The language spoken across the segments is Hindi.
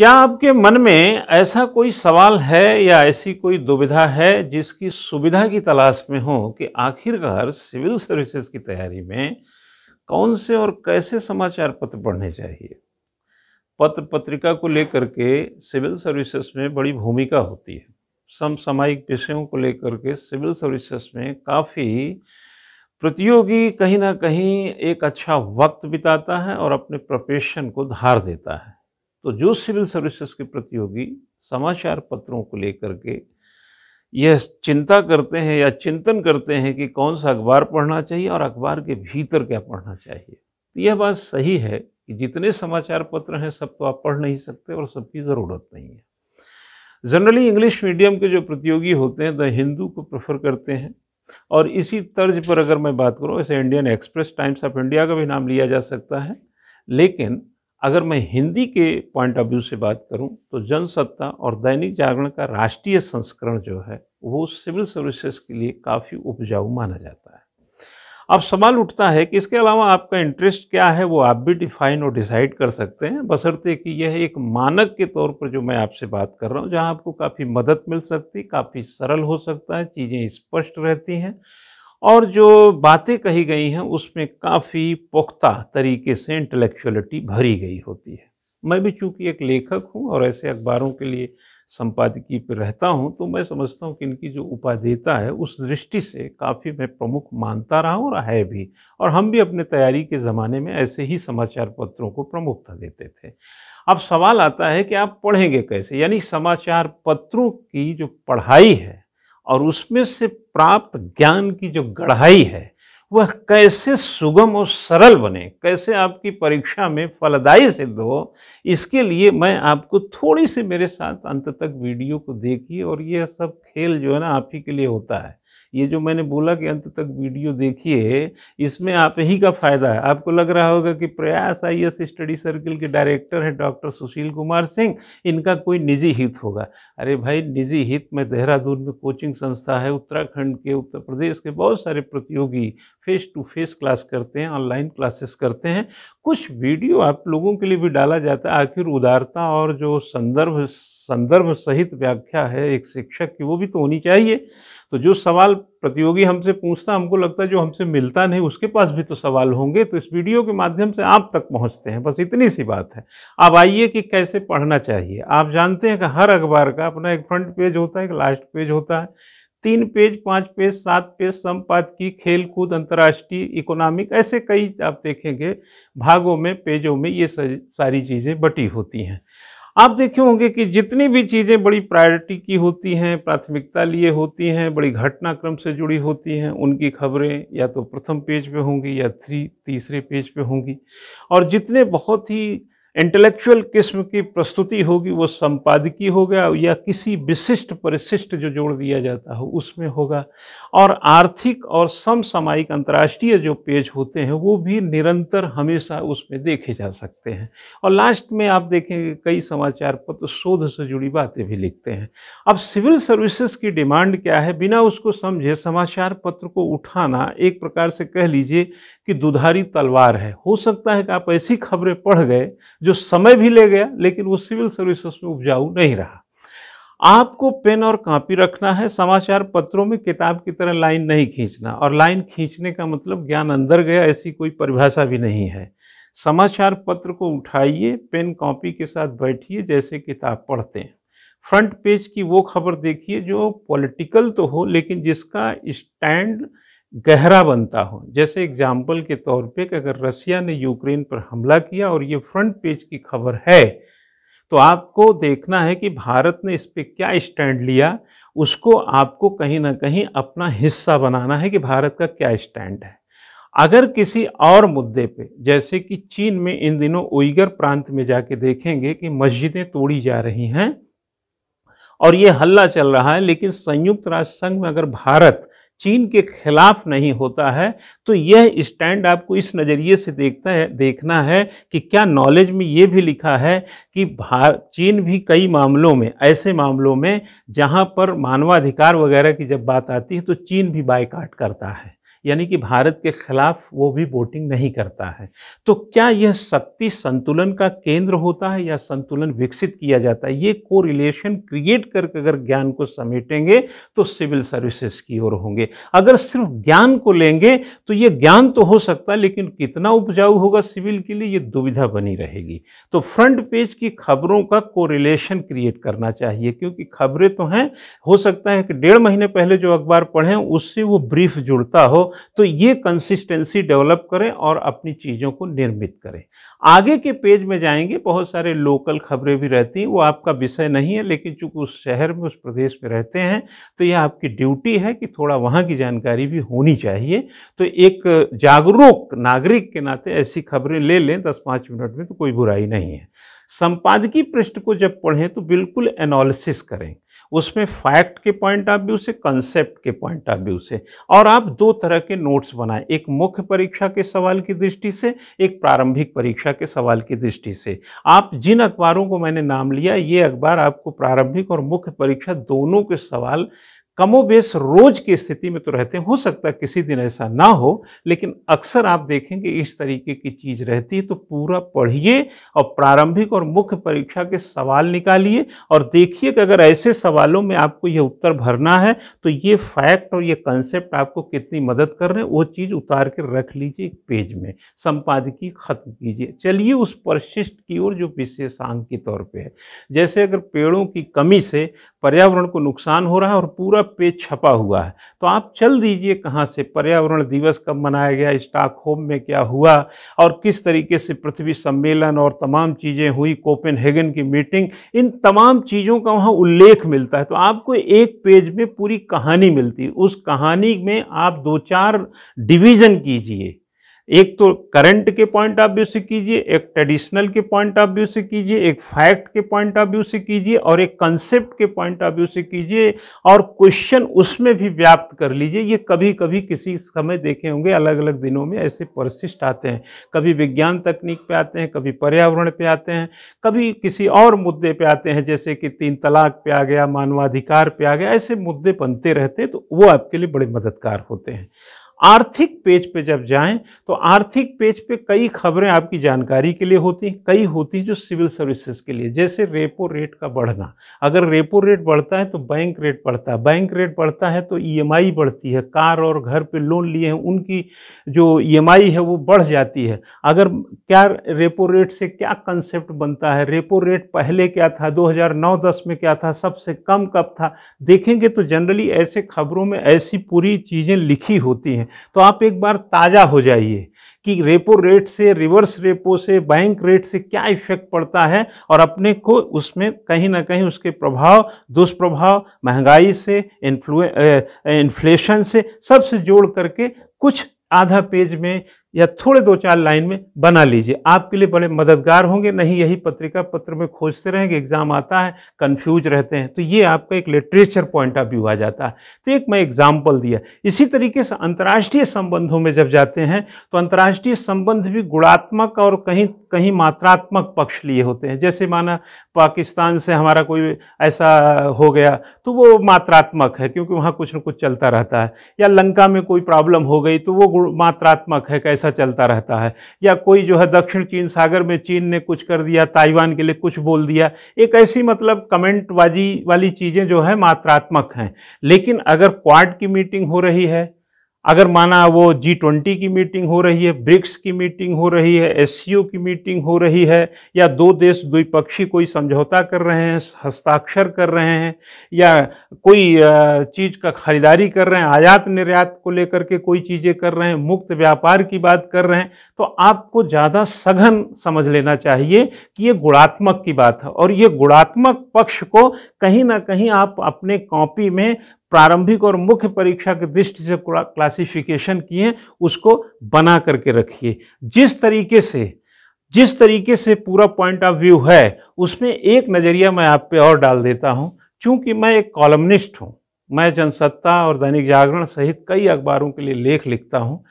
क्या आपके मन में ऐसा कोई सवाल है या ऐसी कोई दुविधा है जिसकी सुविधा की तलाश में हो कि आखिरकार सिविल सर्विसेज की तैयारी में कौन से और कैसे समाचार पत्र पढ़ने चाहिए पत्र पत्रिका को लेकर के सिविल सर्विसेज में बड़ी भूमिका होती है समसामयिक विषयों को लेकर के सिविल सर्विसेज में काफ़ी प्रतियोगी कहीं ना कहीं एक अच्छा वक्त बिताता है और अपने प्रोफेशन को धार देता है तो जो सिविल सर्विसेज के प्रतियोगी समाचार पत्रों को लेकर के यह चिंता करते हैं या चिंतन करते हैं कि कौन सा अखबार पढ़ना चाहिए और अखबार के भीतर क्या पढ़ना चाहिए तो यह बात सही है कि जितने समाचार पत्र हैं सब तो आप पढ़ नहीं सकते और सबकी ज़रूरत नहीं है जनरली इंग्लिश मीडियम के जो प्रतियोगी होते हैं द तो हिंदू को प्रेफर करते हैं और इसी तर्ज पर अगर मैं बात करूँ ऐसे Indian Express Times of India का भी नाम लिया जा सकता है लेकिन अगर मैं हिंदी के पॉइंट ऑफ व्यू से बात करूं तो जनसत्ता और दैनिक जागरण का राष्ट्रीय संस्करण जो है वो सिविल सर्विसेज के लिए काफ़ी उपजाऊ माना जाता है अब सवाल उठता है कि इसके अलावा आपका इंटरेस्ट क्या है वो आप भी डिफाइन और डिसाइड कर सकते हैं बसरते कि यह एक मानक के तौर पर जो मैं आपसे बात कर रहा हूँ जहाँ आपको काफ़ी मदद मिल सकती काफ़ी सरल हो सकता है चीज़ें स्पष्ट रहती हैं और जो बातें कही गई हैं उसमें काफ़ी पुख्ता तरीके से इंटेलेक्चुअलिटी भरी गई होती है मैं भी चूंकि एक लेखक हूँ और ऐसे अखबारों के लिए संपादकीय पर रहता हूँ तो मैं समझता हूँ कि इनकी जो उपाधेयता है उस दृष्टि से काफ़ी मैं प्रमुख मानता रहा और है भी और हम भी अपने तैयारी के ज़माने में ऐसे ही समाचार पत्रों को प्रमुखता देते थे अब सवाल आता है कि आप पढ़ेंगे कैसे यानी समाचार पत्रों की जो पढ़ाई है और उसमें से प्राप्त ज्ञान की जो गढ़ाई है वह कैसे सुगम और सरल बने कैसे आपकी परीक्षा में फलदायी सिद्ध हो इसके लिए मैं आपको थोड़ी सी मेरे साथ अंत तक वीडियो को देखिए और यह सब खेल जो है ना आप ही के लिए होता है ये जो मैंने बोला कि अंत तक वीडियो देखिए इसमें आप ही का फायदा है आपको लग रहा होगा कि प्रयास आई स्टडी सर्किल के डायरेक्टर हैं डॉक्टर सुशील कुमार सिंह इनका कोई निजी हित होगा अरे भाई निजी हित में देहरादून में कोचिंग संस्था है उत्तराखंड के उत्तर प्रदेश के बहुत सारे प्रतियोगी फेस टू फेस क्लास करते हैं ऑनलाइन क्लासेस करते हैं कुछ वीडियो आप लोगों के लिए भी डाला जाता है आखिर उदारता और जो संदर्भ संदर्भ सहित व्याख्या है एक शिक्षक की वो भी तो होनी चाहिए तो जो सवाल प्रतियोगी हमसे पूछता हमको लगता है जो हमसे मिलता नहीं उसके पास भी तो सवाल होंगे तो इस वीडियो के माध्यम से आप तक पहुंचते हैं बस इतनी सी बात है अब आइए कि कैसे पढ़ना चाहिए आप जानते हैं कि हर अखबार का अपना एक फ्रंट पेज होता है एक लास्ट पेज होता है तीन पेज पाँच पेज सात पेज संपादकीय खेल कूद अंतर्राष्ट्रीय इकोनॉमिक ऐसे कई आप देखेंगे भागों में पेजों में ये सारी चीज़ें बटी होती हैं आप देखे होंगे कि जितनी भी चीज़ें बड़ी प्रायोरिटी की होती हैं प्राथमिकता लिए होती हैं बड़ी घटनाक्रम से जुड़ी होती हैं उनकी खबरें या तो प्रथम पेज पे होंगी या थ्री तीसरे पेज पे होंगी और जितने बहुत ही इंटेलेक्चुअल किस्म की प्रस्तुति होगी वो संपादकीय होगा या किसी विशिष्ट परिशिष्ट जो जोड़ दिया जाता हो उसमें होगा और आर्थिक और समसामायिक अंतर्राष्ट्रीय जो पेज होते हैं वो भी निरंतर हमेशा उसमें देखे जा सकते हैं और लास्ट में आप देखेंगे कई समाचार पत्र शोध से जुड़ी बातें भी लिखते हैं अब सिविल सर्विसेज की डिमांड क्या है बिना उसको समझे समाचार पत्र को उठाना एक प्रकार से कह लीजिए कि दुधारी तलवार है हो सकता है कि आप ऐसी खबरें पढ़ गए जो समय भी ले गया लेकिन वो सिविल सर्विसेज में उपजाऊ नहीं रहा आपको पेन और कॉपी रखना है समाचार पत्रों में किताब की तरह लाइन नहीं खींचना और लाइन खींचने का मतलब ज्ञान अंदर गया ऐसी कोई परिभाषा भी नहीं है समाचार पत्र को उठाइए पेन कॉपी के साथ बैठिए जैसे किताब पढ़ते हैं फ्रंट पेज की वो खबर देखिए जो पॉलिटिकल तो हो लेकिन जिसका स्टैंड गहरा बनता हो जैसे एग्जाम्पल के तौर पे कि अगर रसिया ने यूक्रेन पर हमला किया और ये फ्रंट पेज की खबर है तो आपको देखना है कि भारत ने इस पर क्या स्टैंड लिया उसको आपको कहीं ना कहीं अपना हिस्सा बनाना है कि भारत का क्या स्टैंड है अगर किसी और मुद्दे पे जैसे कि चीन में इन दिनों उइगर प्रांत में जाके देखेंगे कि मस्जिदें तोड़ी जा रही हैं और ये हल्ला चल रहा है लेकिन संयुक्त राष्ट्र संघ में अगर भारत चीन के खिलाफ नहीं होता है तो यह स्टैंड आपको इस नज़रिए से देखता है देखना है कि क्या नॉलेज में ये भी लिखा है कि भारत चीन भी कई मामलों में ऐसे मामलों में जहाँ पर मानवाधिकार वगैरह की जब बात आती है तो चीन भी बायकाट करता है यानी कि भारत के खिलाफ वो भी वोटिंग नहीं करता है तो क्या यह शक्ति संतुलन का केंद्र होता है या संतुलन विकसित किया जाता है ये को रिलेशन क्रिएट करके अगर ज्ञान को समेटेंगे तो सिविल सर्विसेज की ओर होंगे अगर सिर्फ ज्ञान को लेंगे तो ये ज्ञान तो हो सकता है लेकिन कितना उपजाऊ होगा सिविल के लिए ये दुविधा बनी रहेगी तो फ्रंट पेज की खबरों का कोरिलेशन क्रिएट करना चाहिए क्योंकि खबरें तो हैं हो सकता है कि डेढ़ महीने पहले जो अखबार पढ़ें उससे वो ब्रीफ जुड़ता हो तो ये कंसिस्टेंसी डेवलप करें और अपनी चीज़ों को निर्मित करें आगे के पेज में जाएंगे बहुत सारे लोकल खबरें भी रहती हैं वो आपका विषय नहीं है लेकिन चूंकि उस शहर में उस प्रदेश में रहते हैं तो यह आपकी ड्यूटी है कि थोड़ा वहाँ की जानकारी भी होनी चाहिए तो एक जागरूक नागरिक के नाते ऐसी खबरें ले लें दस पाँच मिनट में तो कोई बुराई नहीं है संपादकीय पृष्ठ को जब पढ़ें तो बिल्कुल एनालिसिस करें उसमें फैक्ट के पॉइंट ऑफ व्यू से कंसेप्ट के पॉइंट ऑफ व्यू से और आप दो तरह के नोट्स बनाएं एक मुख्य परीक्षा के सवाल की दृष्टि से एक प्रारंभिक परीक्षा के सवाल की दृष्टि से आप जिन अखबारों को मैंने नाम लिया ये अखबार आपको प्रारंभिक और मुख्य परीक्षा दोनों के सवाल कमोबेश रोज की स्थिति में तो रहते हैं हो सकता है किसी दिन ऐसा ना हो लेकिन अक्सर आप देखेंगे इस तरीके की चीज़ रहती है तो पूरा पढ़िए और प्रारंभिक और मुख्य परीक्षा के सवाल निकालिए और देखिए कि अगर ऐसे सवालों में आपको ये उत्तर भरना है तो ये फैक्ट और ये कंसेप्ट आपको कितनी मदद कर रहे हैं वो चीज़ उतार के रख लीजिए एक पेज में संपादकीय खत्म कीजिए चलिए उस परिशिष्ट की ओर जो विशेषांग के तौर पर है जैसे अगर पेड़ों की कमी से पर्यावरण को नुकसान हो रहा है और पूरा पेज छपा हुआ है तो आप चल दीजिए कहाँ से पर्यावरण दिवस कब मनाया गया होम में क्या हुआ और किस तरीके से पृथ्वी सम्मेलन और तमाम चीज़ें हुई हेगन की मीटिंग इन तमाम चीज़ों का वहाँ उल्लेख मिलता है तो आपको एक पेज में पूरी कहानी मिलती है उस कहानी में आप दो चार डिवीज़न कीजिए एक तो करंट के पॉइंट ऑफ व्यू से कीजिए एक ट्रेडिशनल के पॉइंट ऑफ व्यू से कीजिए एक फैक्ट के पॉइंट ऑफ व्यू से कीजिए और एक कंसेप्ट के पॉइंट ऑफ व्यू से कीजिए और क्वेश्चन उसमें भी व्याप्त कर लीजिए ये कभी कभी किसी समय देखे होंगे अलग अलग दिनों में ऐसे परिशिष्ट आते हैं कभी विज्ञान तकनीक पर आते हैं कभी पर्यावरण पर आते हैं कभी किसी और मुद्दे पर आते हैं जैसे कि तीन तलाक पर आ गया मानवाधिकार पर आ गया ऐसे मुद्दे बनते रहते हैं तो वो आपके लिए बड़े मददगार होते हैं आर्थिक पेज पे जब जाएं तो आर्थिक पेज पे कई खबरें आपकी जानकारी के लिए होती हैं कई होती हैं जो सिविल सर्विसेज के लिए जैसे रेपो रेट का बढ़ना अगर रेपो रेट बढ़ता है तो बैंक रेट बढ़ता है बैंक रेट बढ़ता है तो ईएमआई e बढ़ती है कार और घर पे लोन लिए हैं उनकी जो ईएमआई e है वो बढ़ जाती है अगर क्या रेपो रेट से क्या कंसेप्ट बनता है रेपो रेट पहले क्या था दो हज़ार में क्या था सबसे कम कब था देखेंगे तो जनरली ऐसे खबरों में ऐसी पूरी चीज़ें लिखी होती हैं तो आप एक बार ताज़ा हो जाइए कि रेपो रेट से रिवर्स रेपो से बैंक रेट से क्या इफेक्ट पड़ता है और अपने को उसमें कहीं ना कहीं उसके प्रभाव दुष्प्रभाव महंगाई से इन्फ्लुए इन्फ्लेशन से सबसे जोड़ करके कुछ आधा पेज में या थोड़े दो चार लाइन में बना लीजिए आपके लिए बड़े मददगार होंगे नहीं यही पत्रिका पत्र में खोजते रहेंगे एग्ज़ाम आता है कंफ्यूज रहते हैं तो ये आपका एक लिटरेचर पॉइंट ऑफ व्यू आ जाता है तो एक मैं एग्ज़ाम्पल दिया इसी तरीके से अंतर्राष्ट्रीय संबंधों में जब जाते हैं तो अंतर्राष्ट्रीय संबंध भी गुणात्मक और कहीं कहीं मात्रात्मक पक्ष लिए होते हैं जैसे माना पाकिस्तान से हमारा कोई ऐसा हो गया तो वो मात्रात्मक है क्योंकि वहाँ कुछ ना कुछ चलता रहता है या लंका में कोई प्रॉब्लम हो गई तो वो मात्रात्मक है कैसे ऐसा चलता रहता है या कोई जो है दक्षिण चीन सागर में चीन ने कुछ कर दिया ताइवान के लिए कुछ बोल दिया एक ऐसी मतलब कमेंटबाजी वाली चीज़ें जो है मात्रात्मक हैं लेकिन अगर क्वाड की मीटिंग हो रही है अगर माना वो जी ट्वेंटी की मीटिंग हो रही है ब्रिक्स की मीटिंग हो रही है एस की मीटिंग हो रही है या दो देश द्विपक्षी कोई समझौता कर रहे हैं हस्ताक्षर कर रहे हैं या कोई चीज़ का खरीदारी कर रहे हैं आयात निर्यात को लेकर के कोई चीज़ें कर रहे हैं मुक्त व्यापार की बात कर रहे हैं तो आपको ज़्यादा सघन समझ लेना चाहिए कि ये गुणात्मक की बात है और ये गुणात्मक पक्ष को कहीं ना कहीं आप अपने कॉपी में प्रारंभिक और मुख्य परीक्षा के दृष्टि से क्लासिफिकेशन किए उसको बना करके रखिए जिस तरीके से जिस तरीके से पूरा पॉइंट ऑफ व्यू है उसमें एक नज़रिया मैं आप पे और डाल देता हूँ क्योंकि मैं एक कॉलमनिस्ट हूँ मैं जनसत्ता और दैनिक जागरण सहित कई अखबारों के लिए लेख लिखता हूँ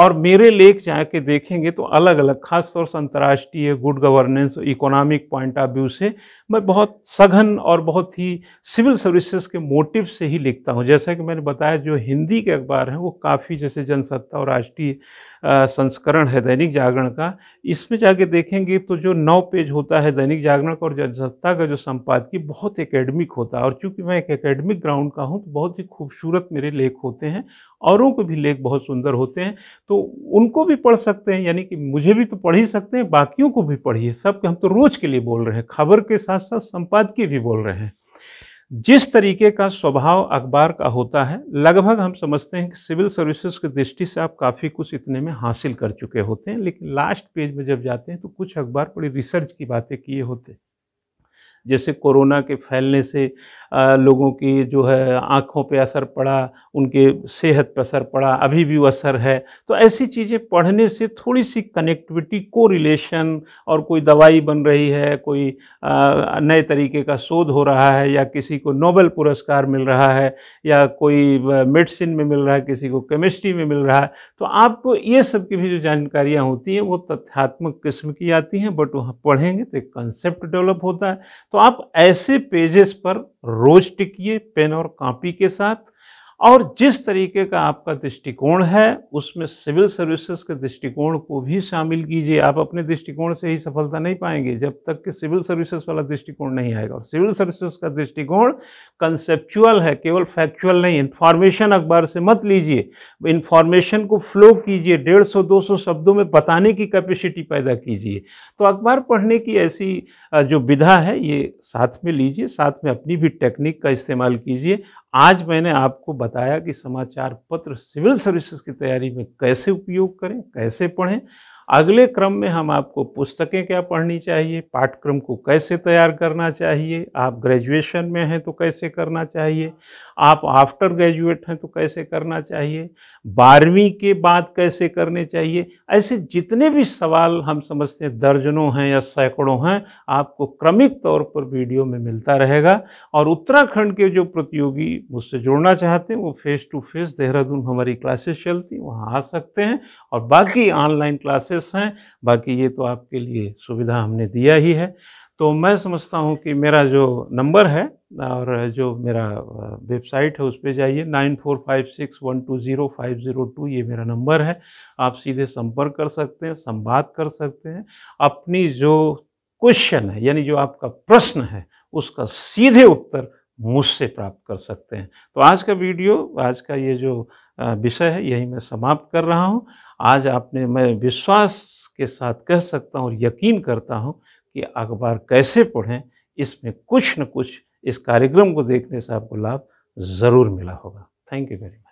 और मेरे लेख जाके देखेंगे तो अलग अलग खासतौर से अंतर्राष्ट्रीय good governance economic point of view से मैं बहुत सघन और बहुत ही सिविल सर्विसेज के मोटिव से ही लिखता हूँ जैसा कि मैंने बताया जो हिंदी के अखबार हैं वो काफ़ी जैसे जनसत्ता और राष्ट्रीय संस्करण है दैनिक जागरण का इसमें जाके देखेंगे तो जो नौ पेज होता है दैनिक जागरण का और जनसत्ता का जो संपादकीय बहुत एकेडमिक होता है और चूंकि मैं एक एकेडमिक ग्राउंड का हूँ तो बहुत ही खूबसूरत मेरे लेख होते हैं औरों के भी लेख बहुत सुंदर होते हैं तो तो उनको भी पढ़ सकते हैं यानी कि मुझे भी तो पढ़ ही सकते हैं बाकियों को भी पढ़िए सब हम तो रोज के लिए बोल रहे हैं खबर के साथ साथ संपादकीय भी बोल रहे हैं जिस तरीके का स्वभाव अखबार का होता है लगभग हम समझते हैं कि सिविल सर्विसेज की दृष्टि से आप काफ़ी कुछ इतने में हासिल कर चुके होते हैं लेकिन लास्ट पेज में जब जाते हैं तो कुछ अखबार बड़ी रिसर्च की बातें किए होते हैं जैसे कोरोना के फैलने से लोगों की जो है आँखों पे असर पड़ा उनके सेहत पर असर पड़ा अभी भी वो असर है तो ऐसी चीज़ें पढ़ने से थोड़ी सी कनेक्टिविटी को रिलेशन और कोई दवाई बन रही है कोई नए तरीके का शोध हो रहा है या किसी को नोबल पुरस्कार मिल रहा है या कोई मेडिसिन में मिल रहा है किसी को केमिस्ट्री में मिल रहा है तो आपको ये सब की भी जो जानकारियाँ होती हैं वो तथ्यात्मक किस्म की आती हैं बट वहाँ पढ़ेंगे तो एक कंसेप्ट डेवलप होता है तो आप ऐसे पेजेस पर रोज टिकिए पेन और कॉपी के साथ और जिस तरीके का आपका दृष्टिकोण है उसमें सिविल सर्विसेज के दृष्टिकोण को भी शामिल कीजिए आप अपने दृष्टिकोण से ही सफलता नहीं पाएंगे जब तक कि सिविल सर्विसेज वाला दृष्टिकोण नहीं आएगा और सिविल सर्विसेज का दृष्टिकोण कंसेप्चुअल है केवल फैक्चुअल नहीं इन्फॉर्मेशन अखबार से मत लीजिए इन्फॉर्मेशन को फ्लो कीजिए डेढ़ सौ दो सौ शब्दों में बताने की कैपेसिटी पैदा कीजिए तो अखबार पढ़ने की ऐसी जो विधा है ये साथ में लीजिए साथ में अपनी भी टेक्निक का इस्तेमाल कीजिए आज मैंने आपको बताया कि समाचार पत्र सिविल सर्विसेज की तैयारी में कैसे उपयोग करें कैसे पढ़ें अगले क्रम में हम आपको पुस्तकें क्या पढ़नी चाहिए पाठ्यक्रम को कैसे तैयार करना चाहिए आप ग्रेजुएशन में हैं तो कैसे करना चाहिए आप आफ्टर ग्रेजुएट हैं तो कैसे करना चाहिए बारहवीं के बाद कैसे करने चाहिए ऐसे जितने भी सवाल हम समझते हैं दर्जनों हैं या सैकड़ों हैं आपको क्रमिक तौर पर वीडियो में मिलता रहेगा और उत्तराखंड के जो प्रतियोगी मुझसे जुड़ना चाहते हैं वो फेस टू फेस देहरादून हमारी क्लासेस चलती वहाँ आ सकते हैं और बाकी ऑनलाइन क्लासेस कोर्सेस हैं बाकी ये तो आपके लिए सुविधा हमने दिया ही है तो मैं समझता हूँ कि मेरा जो नंबर है और जो मेरा वेबसाइट है उस पर जाइए nine four five six one two zero five zero two ये मेरा नंबर है आप सीधे संपर्क कर सकते हैं संवाद कर सकते हैं अपनी जो क्वेश्चन है यानी जो आपका प्रश्न है उसका सीधे उत्तर मुझसे प्राप्त कर सकते हैं तो आज का वीडियो आज का ये जो विषय है यही मैं समाप्त कर रहा हूँ आज आपने मैं विश्वास के साथ कह सकता हूँ और यकीन करता हूँ कि अखबार कैसे पढ़ें इसमें कुछ न कुछ इस कार्यक्रम को देखने से आपको लाभ ज़रूर मिला होगा थैंक यू वेरी मच